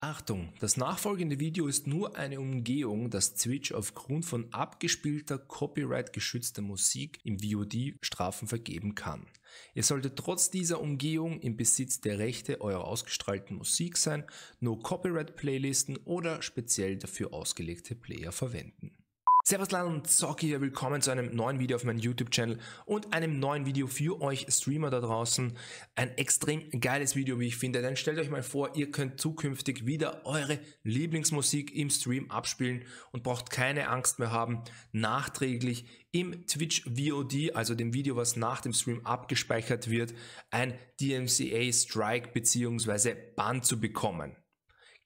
Achtung, das nachfolgende Video ist nur eine Umgehung, dass Twitch aufgrund von abgespielter, copyright-geschützter Musik im VOD Strafen vergeben kann. Ihr solltet trotz dieser Umgehung im Besitz der Rechte eurer ausgestrahlten Musik sein, nur Copyright-Playlisten oder speziell dafür ausgelegte Player verwenden. Servus Lan und Zocki willkommen zu einem neuen Video auf meinem YouTube-Channel und einem neuen Video für euch Streamer da draußen. Ein extrem geiles Video, wie ich finde, denn stellt euch mal vor, ihr könnt zukünftig wieder eure Lieblingsmusik im Stream abspielen und braucht keine Angst mehr haben, nachträglich im Twitch VOD, also dem Video, was nach dem Stream abgespeichert wird, ein DMCA Strike bzw. Bann zu bekommen.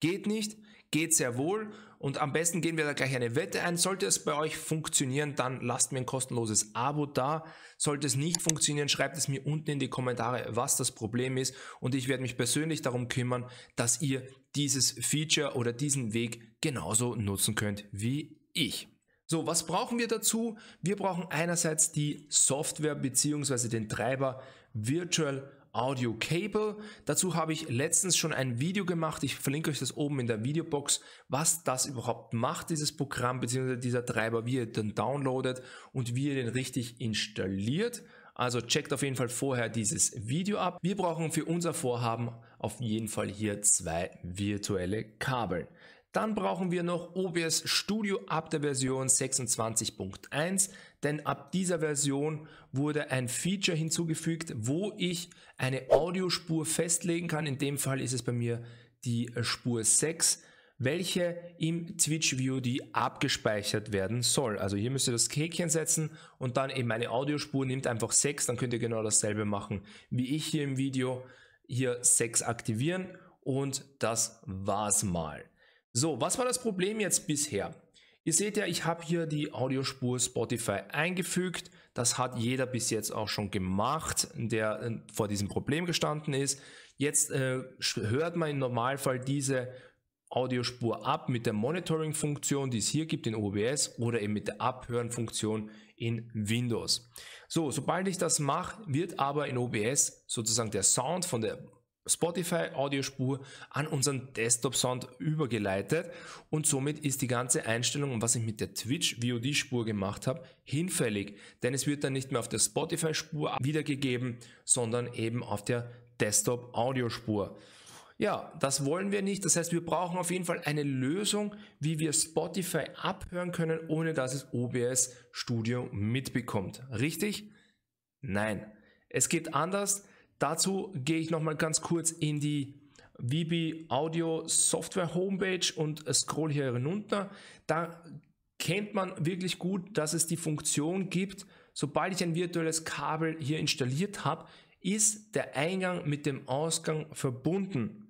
Geht nicht? geht sehr wohl und am besten gehen wir da gleich eine Wette ein. Sollte es bei euch funktionieren, dann lasst mir ein kostenloses Abo da. Sollte es nicht funktionieren, schreibt es mir unten in die Kommentare, was das Problem ist und ich werde mich persönlich darum kümmern, dass ihr dieses Feature oder diesen Weg genauso nutzen könnt wie ich. So, was brauchen wir dazu? Wir brauchen einerseits die Software bzw. den Treiber Virtual Audio Cable. Dazu habe ich letztens schon ein Video gemacht. Ich verlinke euch das oben in der Videobox, was das überhaupt macht, dieses Programm bzw. dieser Treiber, wie ihr den downloadet und wie ihr den richtig installiert. Also checkt auf jeden Fall vorher dieses Video ab. Wir brauchen für unser Vorhaben auf jeden Fall hier zwei virtuelle Kabel. Dann brauchen wir noch OBS Studio ab der Version 26.1, denn ab dieser Version wurde ein Feature hinzugefügt, wo ich eine Audiospur festlegen kann. In dem Fall ist es bei mir die äh, Spur 6, welche im Twitch View die abgespeichert werden soll. Also hier müsst ihr das Käkchen setzen und dann eben eine Audiospur, nimmt einfach 6, dann könnt ihr genau dasselbe machen wie ich hier im Video, hier 6 aktivieren und das war's mal. So, was war das Problem jetzt bisher? Ihr seht ja, ich habe hier die Audiospur Spotify eingefügt. Das hat jeder bis jetzt auch schon gemacht, der äh, vor diesem Problem gestanden ist. Jetzt äh, hört man im Normalfall diese Audiospur ab mit der Monitoring-Funktion, die es hier gibt in OBS oder eben mit der Abhören-Funktion in Windows. So, sobald ich das mache, wird aber in OBS sozusagen der Sound von der Spotify-Audiospur an unseren Desktop-Sound übergeleitet und somit ist die ganze Einstellung was ich mit der Twitch-VOD-Spur gemacht habe, hinfällig, denn es wird dann nicht mehr auf der Spotify-Spur wiedergegeben, sondern eben auf der Desktop-Audiospur. Ja, das wollen wir nicht. Das heißt, wir brauchen auf jeden Fall eine Lösung, wie wir Spotify abhören können, ohne dass es OBS Studio mitbekommt. Richtig? Nein. Es geht anders. Dazu gehe ich nochmal ganz kurz in die VB Audio Software Homepage und scroll hier hinunter. Da kennt man wirklich gut, dass es die Funktion gibt, sobald ich ein virtuelles Kabel hier installiert habe, ist der Eingang mit dem Ausgang verbunden.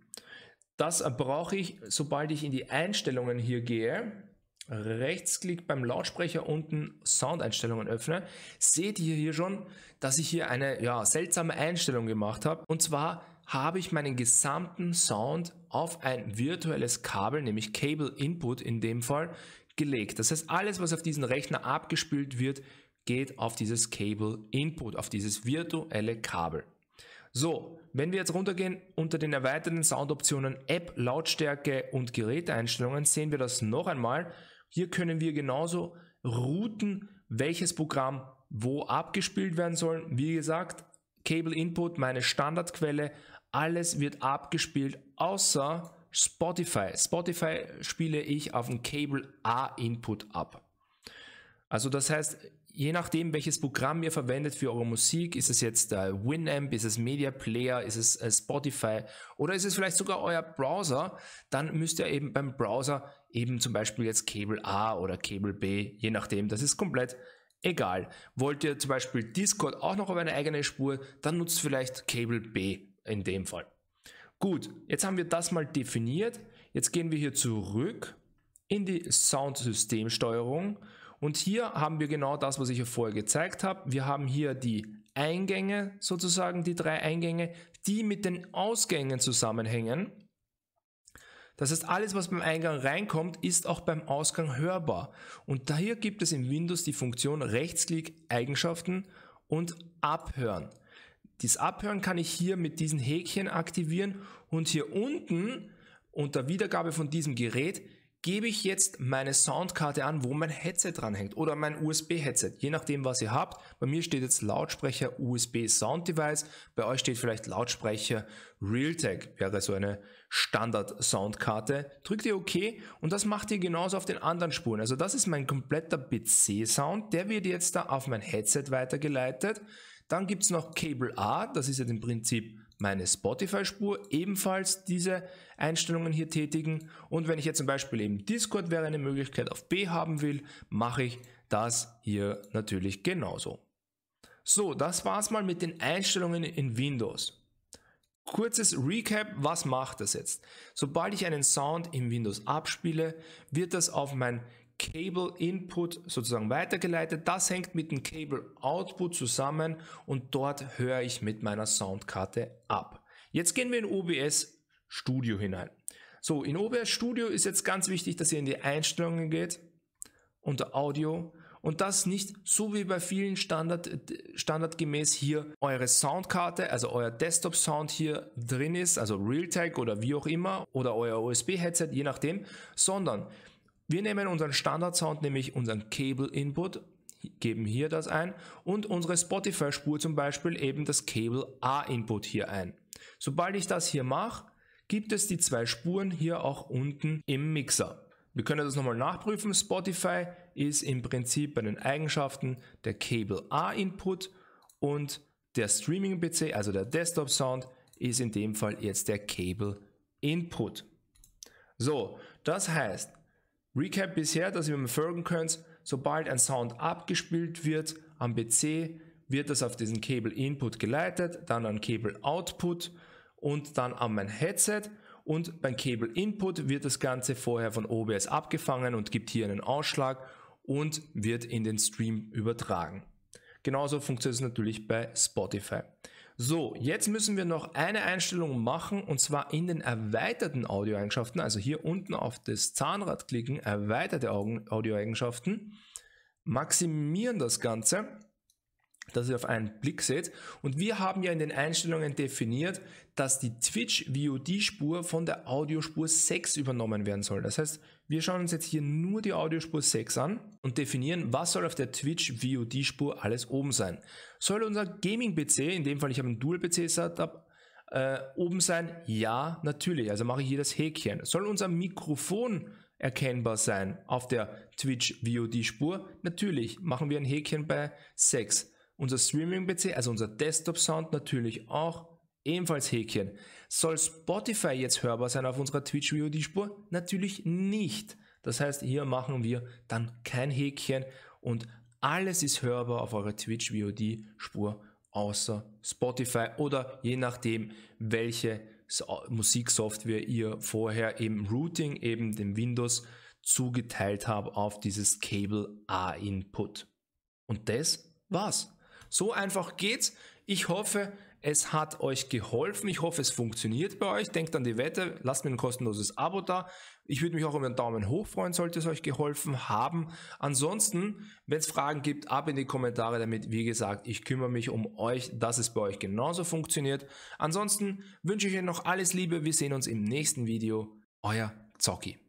Das brauche ich, sobald ich in die Einstellungen hier gehe Rechtsklick beim Lautsprecher unten Soundeinstellungen öffne, seht ihr hier schon, dass ich hier eine ja, seltsame Einstellung gemacht habe. Und zwar habe ich meinen gesamten Sound auf ein virtuelles Kabel, nämlich Cable Input in dem Fall, gelegt. Das heißt, alles, was auf diesen Rechner abgespielt wird, geht auf dieses Cable Input, auf dieses virtuelle Kabel. So, wenn wir jetzt runtergehen unter den erweiterten Soundoptionen App, Lautstärke und Geräteeinstellungen, sehen wir das noch einmal. Hier können wir genauso routen, welches Programm wo abgespielt werden soll. Wie gesagt, Cable Input, meine Standardquelle, alles wird abgespielt, außer Spotify. Spotify spiele ich auf dem Cable A Input ab. Also das heißt, je nachdem, welches Programm ihr verwendet für eure Musik, ist es jetzt äh, Winamp, ist es Media Player, ist es äh, Spotify oder ist es vielleicht sogar euer Browser, dann müsst ihr eben beim Browser eben zum Beispiel jetzt Kabel A oder Kabel B, je nachdem, das ist komplett egal. Wollt ihr zum Beispiel Discord auch noch auf eine eigene Spur, dann nutzt vielleicht Kabel B in dem Fall. Gut, jetzt haben wir das mal definiert. Jetzt gehen wir hier zurück in die Soundsystemsteuerung und hier haben wir genau das, was ich ja vorher gezeigt habe. Wir haben hier die Eingänge sozusagen, die drei Eingänge, die mit den Ausgängen zusammenhängen. Das heißt, alles, was beim Eingang reinkommt, ist auch beim Ausgang hörbar. Und daher gibt es in Windows die Funktion Rechtsklick, Eigenschaften und Abhören. Dies Abhören kann ich hier mit diesen Häkchen aktivieren und hier unten unter Wiedergabe von diesem Gerät gebe ich jetzt meine Soundkarte an, wo mein Headset dranhängt oder mein USB-Headset, je nachdem, was ihr habt. Bei mir steht jetzt Lautsprecher USB Sound Device, bei euch steht vielleicht Lautsprecher Realtek, wäre so eine Standard-Soundkarte. Drückt ihr OK und das macht ihr genauso auf den anderen Spuren. Also das ist mein kompletter PC-Sound, der wird jetzt da auf mein Headset weitergeleitet. Dann gibt es noch Cable A, das ist ja im Prinzip meine Spotify-Spur ebenfalls diese Einstellungen hier tätigen. Und wenn ich jetzt zum Beispiel eben Discord wäre eine Möglichkeit auf B haben will, mache ich das hier natürlich genauso. So, das war's mal mit den Einstellungen in Windows. Kurzes Recap, was macht das jetzt? Sobald ich einen Sound im Windows abspiele, wird das auf mein Cable Input sozusagen weitergeleitet. Das hängt mit dem Cable Output zusammen und dort höre ich mit meiner Soundkarte ab. Jetzt gehen wir in OBS Studio hinein. So, in OBS Studio ist jetzt ganz wichtig, dass ihr in die Einstellungen geht, unter Audio und das nicht so wie bei vielen Standard, standardgemäß hier eure Soundkarte, also euer Desktop Sound hier drin ist, also Realtek oder wie auch immer oder euer USB Headset, je nachdem, sondern wir nehmen unseren Standard-Sound, nämlich unseren Cable-Input, geben hier das ein und unsere Spotify-Spur zum Beispiel eben das Cable A-Input hier ein. Sobald ich das hier mache, gibt es die zwei Spuren hier auch unten im Mixer. Wir können das nochmal nachprüfen. Spotify ist im Prinzip bei den Eigenschaften der Cable A-Input und der Streaming-PC, also der Desktop-Sound, ist in dem Fall jetzt der Cable Input. So, das heißt, Recap bisher, dass ihr mir folgen könnt, sobald ein Sound abgespielt wird am PC, wird das auf diesen Cable Input geleitet, dann an Cable Output und dann an mein Headset und beim Cable Input wird das Ganze vorher von OBS abgefangen und gibt hier einen Ausschlag und wird in den Stream übertragen. Genauso funktioniert es natürlich bei Spotify. So, jetzt müssen wir noch eine Einstellung machen und zwar in den erweiterten Audioeigenschaften, also hier unten auf das Zahnrad klicken, erweiterte Audioeigenschaften, maximieren das Ganze dass ihr auf einen Blick seht. Und wir haben ja in den Einstellungen definiert, dass die Twitch-VOD-Spur von der Audiospur 6 übernommen werden soll. Das heißt, wir schauen uns jetzt hier nur die Audiospur 6 an und definieren, was soll auf der Twitch-VOD-Spur alles oben sein. Soll unser Gaming-PC, in dem Fall ich habe ein Dual-PC-Setup, äh, oben sein? Ja, natürlich. Also mache ich hier das Häkchen. Soll unser Mikrofon erkennbar sein auf der Twitch-VOD-Spur? Natürlich. Machen wir ein Häkchen bei 6 unser Streaming-PC, also unser Desktop-Sound natürlich auch Ebenfalls Häkchen. Soll Spotify jetzt hörbar sein auf unserer Twitch-VOD-Spur? Natürlich nicht. Das heißt, hier machen wir dann kein Häkchen und alles ist hörbar auf eurer Twitch-VOD-Spur außer Spotify oder je nachdem, welche Musiksoftware ihr vorher im Routing, eben dem Windows, zugeteilt habt auf dieses Cable A-Input. Und das war's. So einfach geht's. Ich hoffe, es hat euch geholfen. Ich hoffe, es funktioniert bei euch. Denkt an die Wette. Lasst mir ein kostenloses Abo da. Ich würde mich auch über einen Daumen hoch freuen, sollte es euch geholfen haben. Ansonsten, wenn es Fragen gibt, ab in die Kommentare damit. Wie gesagt, ich kümmere mich um euch, dass es bei euch genauso funktioniert. Ansonsten wünsche ich euch noch alles Liebe. Wir sehen uns im nächsten Video. Euer Zocki.